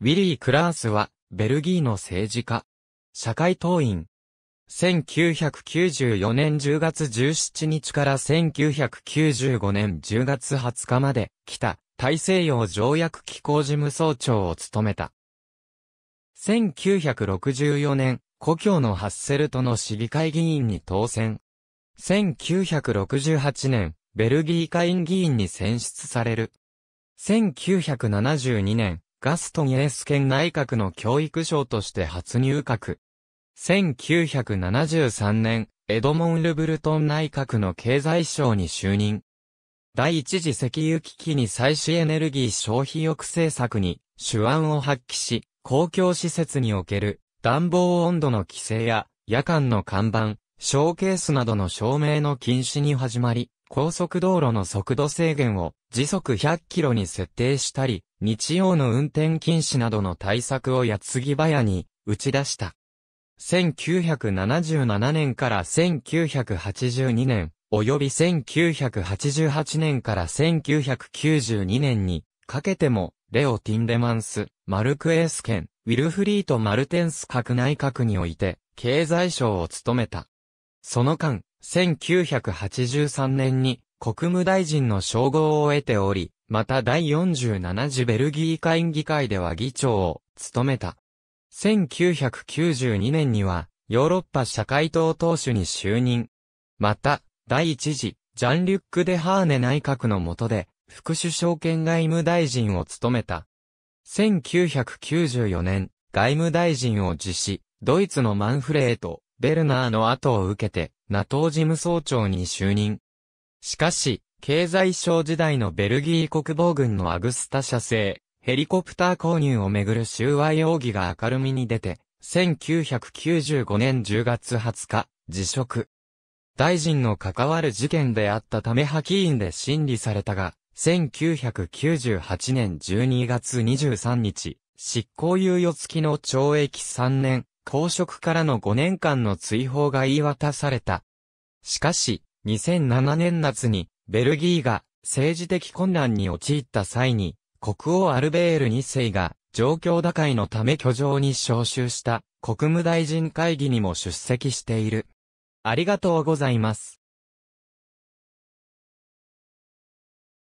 ウィリー・クラースは、ベルギーの政治家。社会党員。1994年10月17日から1995年10月20日まで、北、大西洋条約機構事務総長を務めた。1964年、故郷のハッセルトの市議会議員に当選。1968年、ベルギー下院議員に選出される。1972年、ガストン・イエス県内閣の教育省として初入閣。1973年、エドモン・ルブルトン内閣の経済省に就任。第一次石油危機に再資エネルギー消費抑制策に手腕を発揮し、公共施設における暖房温度の規制や夜間の看板、ショーケースなどの照明の禁止に始まり、高速道路の速度制限を時速100キロに設定したり、日曜の運転禁止などの対策を矢継ぎ早に打ち出した。1977年から1982年、及び1988年から1992年にかけても、レオ・ティンデマンス、マルクエース県、ウィルフリート・マルテンス閣内閣において、経済省を務めた。その間、1983年に国務大臣の称号を得ており、また第47次ベルギー会議会では議長を務めた。1992年にはヨーロッパ社会党党首に就任。また、第一次ジャンリュック・デ・ハーネ内閣の下で副首相兼外務大臣を務めた。1994年、外務大臣を辞し、ドイツのマンフレートベルナーの後を受けて、ナトー事務総長に就任。しかし、経済省時代のベルギー国防軍のアグスタ社製、ヘリコプター購入をめぐる収賄容疑が明るみに出て、1995年10月20日、辞職。大臣の関わる事件であったため派棄員で審理されたが、1998年12月23日、執行猶予付きの懲役3年、公職からの5年間の追放が言い渡された。しかし、2007年夏に、ベルギーが政治的困難に陥った際に、国王アルベール2世が状況打開のため居城に招集した国務大臣会議にも出席している。ありがとうございます。